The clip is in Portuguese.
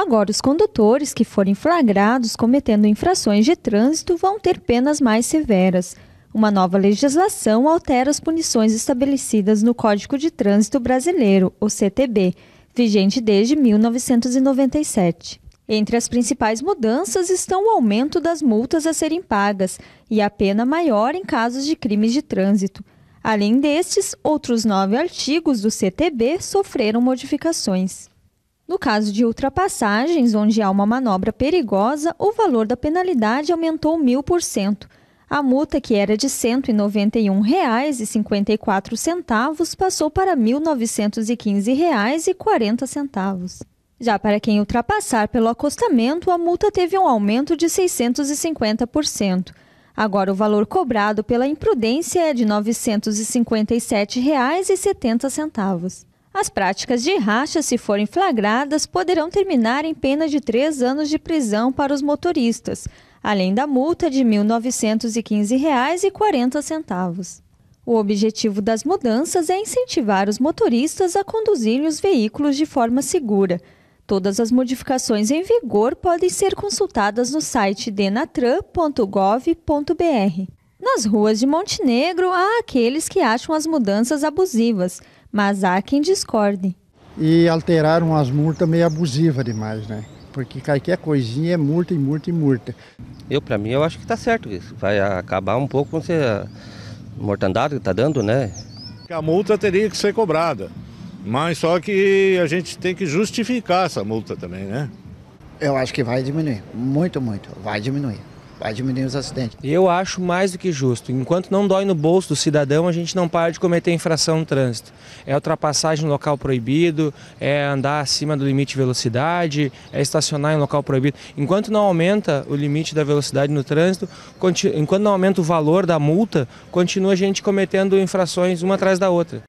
Agora, os condutores que forem flagrados cometendo infrações de trânsito vão ter penas mais severas. Uma nova legislação altera as punições estabelecidas no Código de Trânsito Brasileiro, o CTB, vigente desde 1997. Entre as principais mudanças estão o aumento das multas a serem pagas e a pena maior em casos de crimes de trânsito. Além destes, outros nove artigos do CTB sofreram modificações. No caso de ultrapassagens, onde há uma manobra perigosa, o valor da penalidade aumentou 1.000%. A multa, que era de R$ 191,54, passou para R$ 1.915,40. Já para quem ultrapassar pelo acostamento, a multa teve um aumento de 650%. Agora, o valor cobrado pela imprudência é de R$ 957,70. As práticas de racha, se forem flagradas, poderão terminar em pena de três anos de prisão para os motoristas, além da multa de R$ 1.915,40. O objetivo das mudanças é incentivar os motoristas a conduzirem os veículos de forma segura. Todas as modificações em vigor podem ser consultadas no site denatran.gov.br. Nas ruas de Montenegro, há aqueles que acham as mudanças abusivas – mas há quem discorde. E alteraram as multas meio abusiva demais, né? Porque qualquer coisinha é multa e multa e multa. Eu, para mim, eu acho que está certo isso. Vai acabar um pouco com a eh, mortandade que está dando, né? A multa teria que ser cobrada. Mas só que a gente tem que justificar essa multa também, né? Eu acho que vai diminuir, muito, muito, vai diminuir vai diminuir os acidentes. Eu acho mais do que justo. Enquanto não dói no bolso do cidadão, a gente não para de cometer infração no trânsito. É ultrapassagem no local proibido, é andar acima do limite de velocidade, é estacionar em local proibido. Enquanto não aumenta o limite da velocidade no trânsito, enquanto não aumenta o valor da multa, continua a gente cometendo infrações uma atrás da outra.